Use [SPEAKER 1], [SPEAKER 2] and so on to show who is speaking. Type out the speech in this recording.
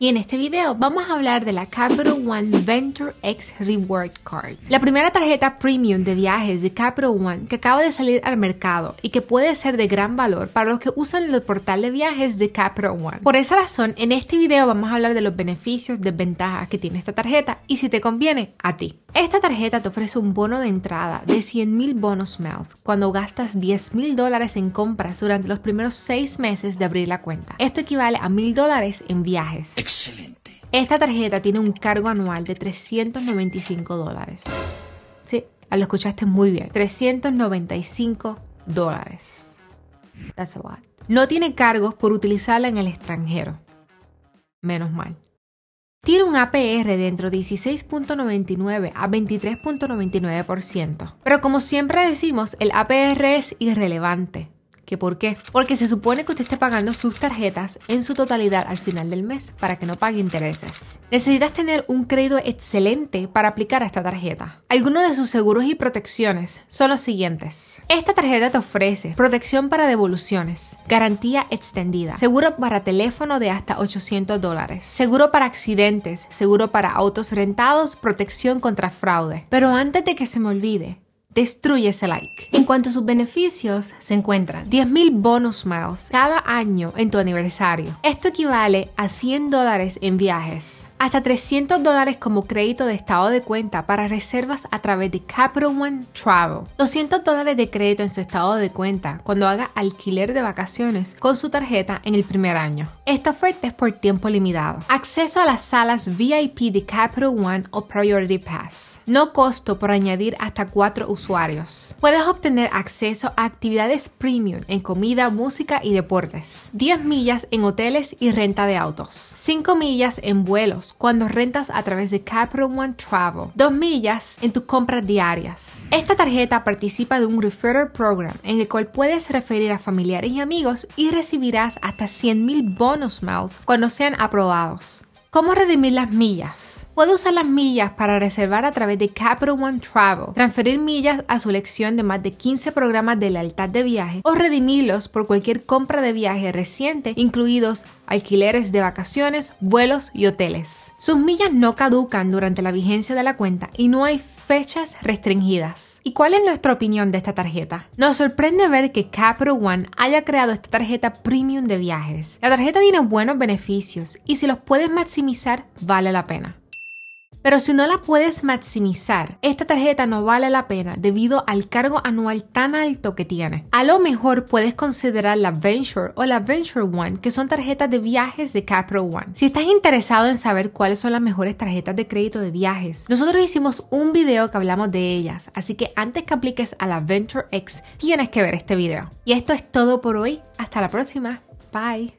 [SPEAKER 1] Y en este video vamos a hablar de la Capital One Venture X Reward Card, la primera tarjeta premium de viajes de Capital One que acaba de salir al mercado y que puede ser de gran valor para los que usan el portal de viajes de Capital One. Por esa razón, en este video vamos a hablar de los beneficios, desventajas que tiene esta tarjeta y si te conviene a ti. Esta tarjeta te ofrece un bono de entrada de 100.000 bonus miles cuando gastas 10.000 dólares en compras durante los primeros 6 meses de abrir la cuenta. Esto equivale a 1.000 dólares en viajes. Excelente. Esta tarjeta tiene un cargo anual de 395 dólares. Sí, ah, lo escuchaste muy bien. 395 dólares. That's a lot. No tiene cargos por utilizarla en el extranjero. Menos mal. Tiene un APR dentro de 16.99 a 23.99%. Pero como siempre decimos, el APR es irrelevante por qué? Porque se supone que usted esté pagando sus tarjetas en su totalidad al final del mes para que no pague intereses. Necesitas tener un crédito excelente para aplicar a esta tarjeta. Algunos de sus seguros y protecciones son los siguientes. Esta tarjeta te ofrece protección para devoluciones, garantía extendida, seguro para teléfono de hasta 800 dólares, seguro para accidentes, seguro para autos rentados, protección contra fraude. Pero antes de que se me olvide, Destruye ese like. En cuanto a sus beneficios, se encuentran 10.000 bonus miles cada año en tu aniversario. Esto equivale a 100 dólares en viajes, hasta 300 dólares como crédito de estado de cuenta para reservas a través de Capital One Travel, 200 dólares de crédito en su estado de cuenta cuando haga alquiler de vacaciones con su tarjeta en el primer año. Esta oferta es por tiempo limitado. Acceso a las salas VIP de Capital One o Priority Pass. No costo por añadir hasta 4 usuarios usuarios. Puedes obtener acceso a actividades premium en comida, música y deportes. 10 millas en hoteles y renta de autos. 5 millas en vuelos cuando rentas a través de Capital One Travel. 2 millas en tus compras diarias. Esta tarjeta participa de un Referral Program en el cual puedes referir a familiares y amigos y recibirás hasta 100.000 bonus miles cuando sean aprobados. ¿Cómo redimir las millas? Puede usar las millas para reservar a través de Capital One Travel, transferir millas a su elección de más de 15 programas de lealtad de viaje o redimirlos por cualquier compra de viaje reciente, incluidos alquileres de vacaciones, vuelos y hoteles. Sus millas no caducan durante la vigencia de la cuenta y no hay fechas restringidas. ¿Y cuál es nuestra opinión de esta tarjeta? Nos sorprende ver que Capital One haya creado esta tarjeta premium de viajes. La tarjeta tiene buenos beneficios y si los puedes maximizar maximizar vale la pena. Pero si no la puedes maximizar, esta tarjeta no vale la pena debido al cargo anual tan alto que tiene. A lo mejor puedes considerar la Venture o la Venture One, que son tarjetas de viajes de Capital One. Si estás interesado en saber cuáles son las mejores tarjetas de crédito de viajes, nosotros hicimos un video que hablamos de ellas, así que antes que apliques a la Venture X, tienes que ver este video. Y esto es todo por hoy. Hasta la próxima. Bye.